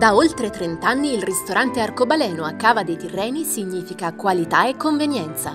Da oltre 30 anni il ristorante Arcobaleno a Cava dei Tirreni significa qualità e convenienza,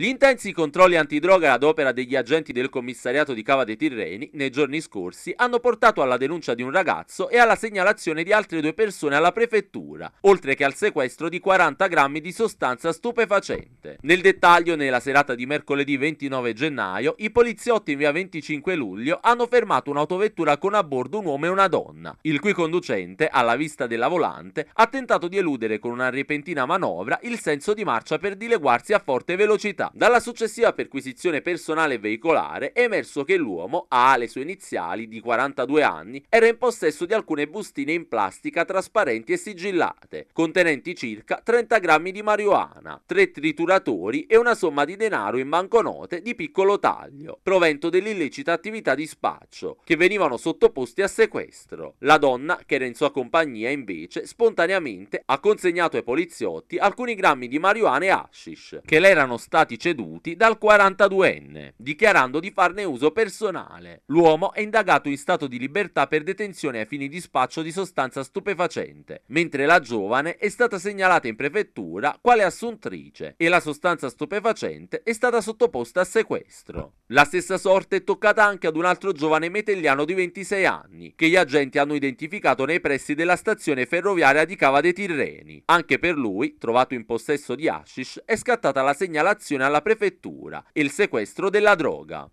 gli intensi controlli antidroga ad opera degli agenti del commissariato di Cava dei Tirreni nei giorni scorsi hanno portato alla denuncia di un ragazzo e alla segnalazione di altre due persone alla prefettura, oltre che al sequestro di 40 grammi di sostanza stupefacente. Nel dettaglio, nella serata di mercoledì 29 gennaio, i poliziotti in via 25 luglio hanno fermato un'autovettura con a bordo un uomo e una donna, il cui conducente, alla vista della volante, ha tentato di eludere con una repentina manovra il senso di marcia per dileguarsi a forte velocità. Dalla successiva perquisizione personale e veicolare è emerso che l'uomo, A alle sue iniziali, di 42 anni, era in possesso di alcune bustine in plastica trasparenti e sigillate, contenenti circa 30 grammi di marijuana, tre trituratori e una somma di denaro in banconote di piccolo taglio, provento dell'illecita attività di spaccio, che venivano sottoposti a sequestro. La donna, che era in sua compagnia, invece, spontaneamente ha consegnato ai poliziotti alcuni grammi di marijuana e hashish, che le erano stati stati ceduti dal 42enne, dichiarando di farne uso personale. L'uomo è indagato in stato di libertà per detenzione ai fini di spaccio di sostanza stupefacente, mentre la giovane è stata segnalata in prefettura quale assuntrice e la sostanza stupefacente è stata sottoposta a sequestro. La stessa sorte è toccata anche ad un altro giovane metelliano di 26 anni, che gli agenti hanno identificato nei pressi della stazione ferroviaria di Cava dei Tirreni. Anche per lui, trovato in possesso di hashish, è scattata la segnalazione ordina alla prefettura il sequestro della droga.